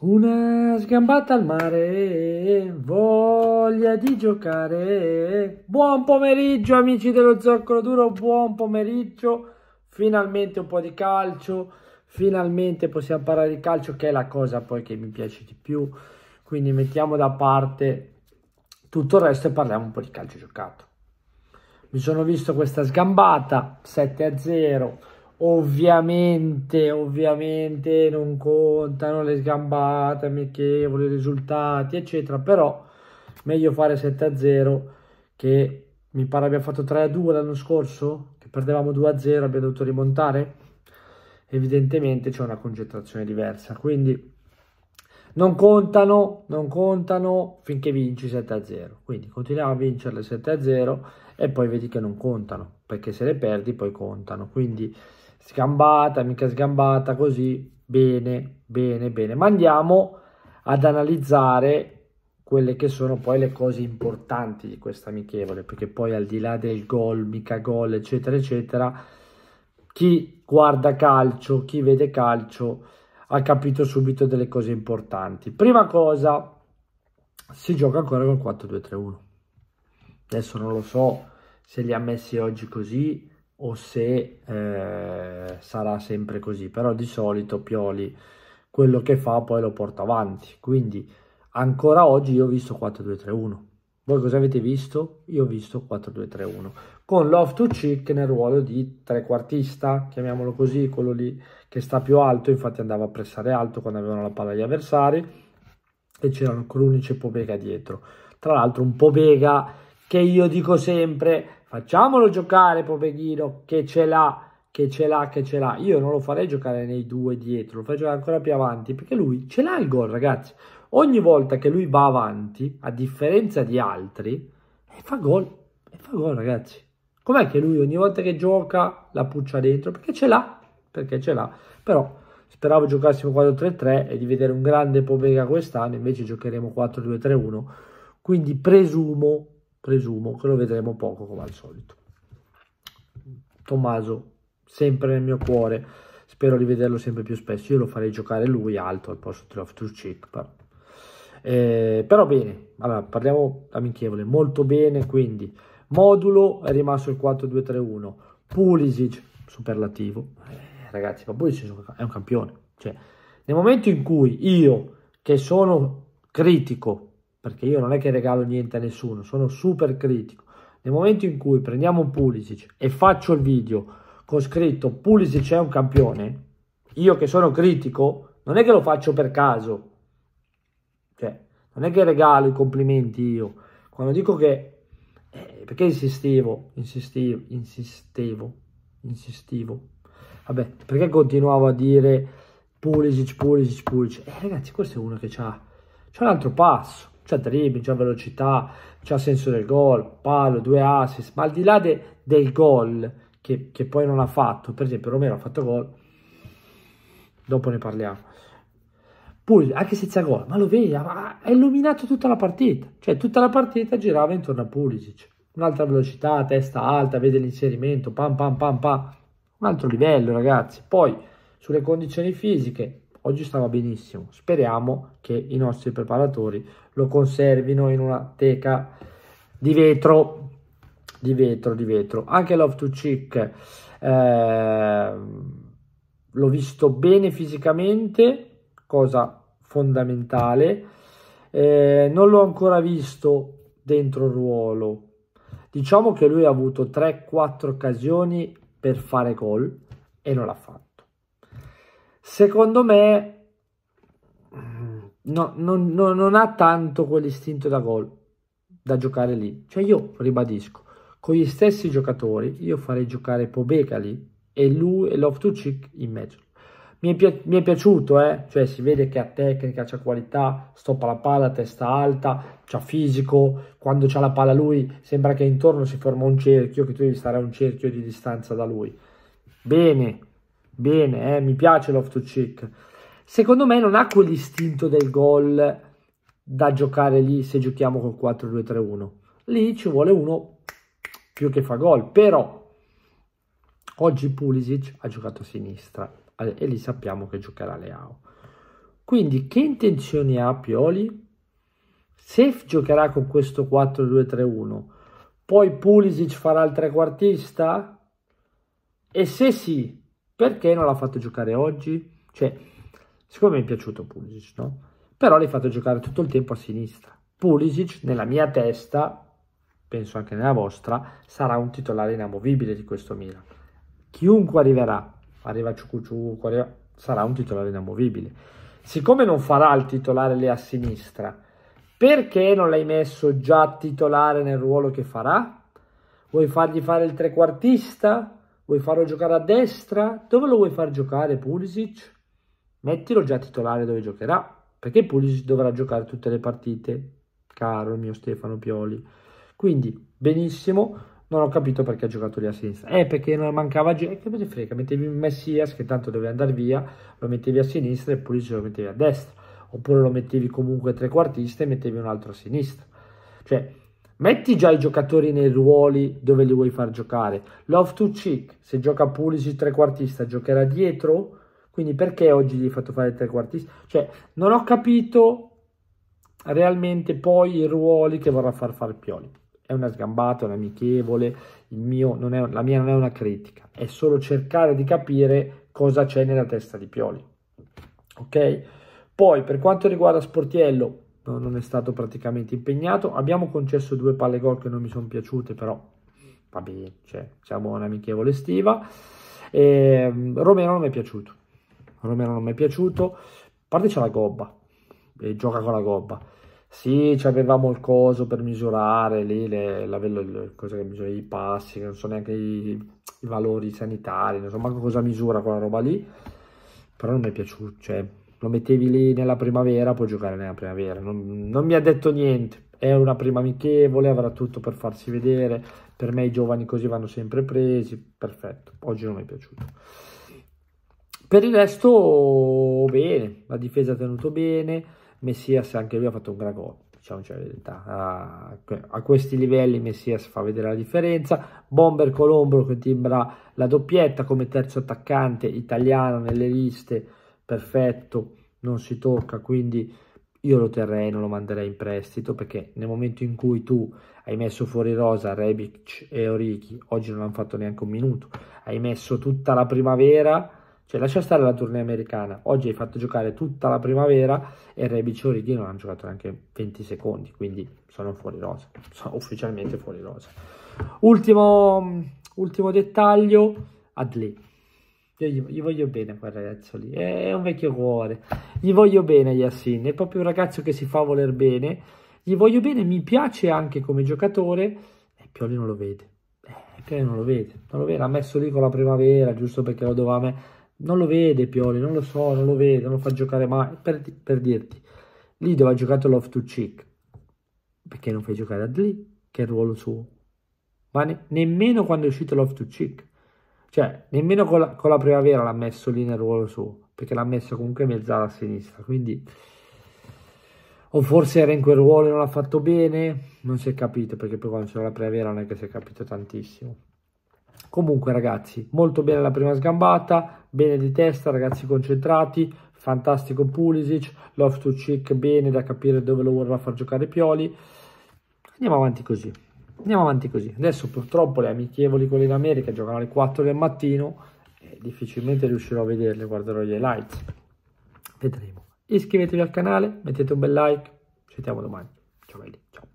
Una sgambata al mare, voglia di giocare. Buon pomeriggio amici dello Zoccolo Duro, buon pomeriggio. Finalmente un po' di calcio, finalmente possiamo parlare di calcio che è la cosa poi che mi piace di più. Quindi mettiamo da parte tutto il resto e parliamo un po' di calcio giocato. Mi sono visto questa sgambata 7 a 0 Ovviamente, ovviamente non contano le sgambate amichevoli, i risultati, eccetera, però meglio fare 7-0 che mi pare abbia fatto 3-2 l'anno scorso, che perdevamo 2-0, abbiamo dovuto rimontare. Evidentemente c'è una concentrazione diversa, quindi non contano, non contano finché vinci 7-0. Quindi continuiamo a vincerle 7-0 e poi vedi che non contano, perché se le perdi poi contano. Quindi sgambata, mica sgambata, così, bene, bene, bene. Ma andiamo ad analizzare quelle che sono poi le cose importanti di questa amichevole, perché poi al di là del gol, mica gol, eccetera, eccetera, chi guarda calcio, chi vede calcio, ha capito subito delle cose importanti. Prima cosa, si gioca ancora con 4-2-3-1. Adesso non lo so se li ha messi oggi così, o se eh, sarà sempre così, però di solito Pioli quello che fa poi lo porta avanti, quindi ancora oggi io ho visto 4-2-3-1. Voi cosa avete visto? Io ho visto 4-2-3-1 con Love to Chick nel ruolo di trequartista, chiamiamolo così, quello lì che sta più alto, infatti andava a pressare alto quando avevano la palla gli avversari e c'erano Krunic e Pobega dietro. Tra l'altro un Pobega che io dico sempre Facciamolo giocare Poveghino che ce l'ha, che ce l'ha, che ce l'ha. Io non lo farei giocare nei due dietro, lo farei giocare ancora più avanti perché lui ce l'ha il gol, ragazzi. Ogni volta che lui va avanti, a differenza di altri, fa gol, e fa gol, ragazzi. Com'è che lui ogni volta che gioca la puccia dentro? Perché ce l'ha, perché ce l'ha. Però speravo giocassimo 4-3-3 e di vedere un grande Povega quest'anno, invece giocheremo 4-2-3-1. Quindi presumo presumo che lo vedremo poco come al solito. Tommaso, sempre nel mio cuore, spero di vederlo sempre più spesso, io lo farei giocare lui alto al posto di Love to Cheek, però. Eh, però bene, allora parliamo amichevole, molto bene quindi. Modulo è rimasto il 4-2-3-1, Pulisic superlativo, eh, ragazzi ma Pulisic è un campione, cioè nel momento in cui io che sono critico perché io non è che regalo niente a nessuno, sono super critico. Nel momento in cui prendiamo Pulisic e faccio il video con scritto Pulisic è un campione, io che sono critico, non è che lo faccio per caso. Cioè, non è che regalo i complimenti io. Quando dico che... Eh, perché insistevo, Insistivo? insistevo, insistevo. Vabbè, perché continuavo a dire Pulisic, Pulisic, Pulisic? Eh ragazzi, questo è uno che c'ha... C'è un altro passo c'ha cioè, dribbling, c'ha cioè, velocità, c'ha cioè, senso del gol, palo, due assist, ma al di là de, del gol che, che, poi non ha fatto, per esempio Romero ha fatto gol, dopo ne parliamo. Poi anche senza gol, ma lo vedi, ha illuminato tutta la partita, cioè tutta la partita girava intorno a Pulisic, un'altra velocità, testa alta, vede l'inserimento, pam pam pam pam, un altro livello ragazzi, poi sulle condizioni fisiche oggi stava benissimo. Speriamo che i nostri preparatori lo conservino in una teca di vetro, di vetro, di vetro. Anche Love to Chick eh, l'ho visto bene fisicamente, cosa fondamentale. Eh, non l'ho ancora visto dentro ruolo. Diciamo che lui ha avuto 3-4 occasioni per fare gol e non l'ha fatto secondo me no, non, non, non ha tanto quell'istinto da gol da giocare lì. Cioè io ribadisco, con gli stessi giocatori io farei giocare Pobeca lì e lui e Loftucic in mezzo. Mi è, pi mi è piaciuto, eh? cioè si vede che ha tecnica, c'ha qualità, stoppa la palla, testa alta, c'ha fisico, quando c'ha la palla lui sembra che intorno si forma un cerchio, che tu devi stare a un cerchio di distanza da lui. Bene, bene, eh, mi piace l'off to check. Secondo me non ha quell'istinto del gol da giocare lì se giochiamo col 4-2-3-1. Lì ci vuole uno più che fa gol, però oggi Pulisic ha giocato a sinistra eh, e lì sappiamo che giocherà Leao. Quindi che intenzioni ha Pioli? Se giocherà con questo 4-2-3-1, poi Pulisic farà il trequartista? E se sì, perché non l'ha fatto giocare oggi? Cioè, siccome mi è piaciuto Pulisic, no? Però l'hai fatto giocare tutto il tempo a sinistra. Pulisic, nella mia testa, penso anche nella vostra, sarà un titolare inamovibile di questo Milan. Chiunque arriverà, arriva Ciucuciu, sarà un titolare inamovibile. Siccome non farà il titolare lì a sinistra, perché non l'hai messo già titolare nel ruolo che farà? Vuoi fargli fare il trequartista? Vuoi farlo giocare a destra? Dove lo vuoi far giocare Pulisic? Mettilo già titolare dove giocherà, perché Pulisic dovrà giocare tutte le partite, caro il mio Stefano Pioli. Quindi, benissimo, non ho capito perché ha giocato lì a sinistra. Eh, perché non mancava gente, eh, che me ne frega, mettevi Messias che tanto doveva andare via, lo mettevi a sinistra e Pulisic lo mettevi a destra. Oppure lo mettevi comunque trequartista e mettevi un altro a sinistra. Cioè, Metti già i giocatori nei ruoli dove li vuoi far giocare. Love to Chick, se gioca Pulisic trequartista, giocherà dietro? Quindi perché oggi gli hai fatto fare trequartista? Cioè, non ho capito realmente poi i ruoli che vorrà far fare Pioli. È una sgambata, è un amichevole, mio, è, la mia non è una critica, è solo cercare di capire cosa c'è nella testa di Pioli. Ok? Poi, per quanto riguarda Sportiello, non è stato praticamente impegnato. Abbiamo concesso due palle gol che non mi sono piaciute, però va bene, cioè, siamo un'amichevole estiva. E, ehm, Romero non mi è piaciuto. Romero non mi è piaciuto. A parte c'è la gobba, e gioca con la gobba. Sì, avevamo il coso per misurare lì le, la, le cose che misura, i passi, che non so neanche i, i valori sanitari, non so manco cosa misura quella roba lì, però non mi è piaciuto, cioè lo mettevi lì nella primavera, può giocare nella primavera. Non, non mi ha detto niente. È una prima amichevole, avrà tutto per farsi vedere. Per me i giovani così vanno sempre presi. Perfetto. Oggi non mi è piaciuto. Per il resto, bene. La difesa ha tenuto bene. Messias anche lui ha fatto un gran gol. Diciamoci la verità. A, a questi livelli Messias fa vedere la differenza. Bomber Colombo che timbra la doppietta come terzo attaccante italiano nelle liste perfetto, non si tocca, quindi io lo terrei, non lo manderei in prestito perché nel momento in cui tu hai messo fuori rosa Rebic e Orichi, oggi non hanno fatto neanche un minuto, hai messo tutta la primavera, cioè lascia stare la tournée americana, oggi hai fatto giocare tutta la primavera e Rebic e Orichi non hanno giocato neanche 20 secondi, quindi sono fuori rosa, sono ufficialmente fuori rosa. Ultimo, ultimo dettaglio, Adli. Io gli, gli, voglio bene quel ragazzo lì, è, un vecchio cuore. Gli voglio bene Yassin, è proprio un ragazzo che si fa voler bene. Gli voglio bene, mi piace anche come giocatore, e eh, Pioli non lo vede. Eh, Pioli non lo vede, non lo vede, l'ha messo lì con la primavera, giusto perché lo doveva... Me... Non lo vede Pioli, non lo so, non lo vede, non lo fa giocare mai, per, per dirti. Lì dove ha giocato Love to Cheek, perché non fai giocare ad lì, che è il ruolo suo. Ma ne, nemmeno quando è uscito Love to Cheek cioè, nemmeno con la, con la primavera l'ha messo lì nel ruolo suo, perché l'ha messo comunque mezzala a sinistra, quindi... O forse era in quel ruolo e non l'ha fatto bene, non si è capito, perché poi quando c'era la primavera non è che si è capito tantissimo. Comunque ragazzi, molto bene la prima sgambata, bene di testa, ragazzi concentrati, fantastico Pulisic, Love to Chick bene da capire dove lo vorrà far giocare Pioli. Andiamo avanti così andiamo avanti così. Adesso purtroppo le amichevoli con in America giocano alle 4 del mattino e difficilmente riuscirò a vederle, guarderò gli highlights. Vedremo. Iscrivetevi al canale, mettete un bel like, ci vediamo domani. Ciao belli, ciao.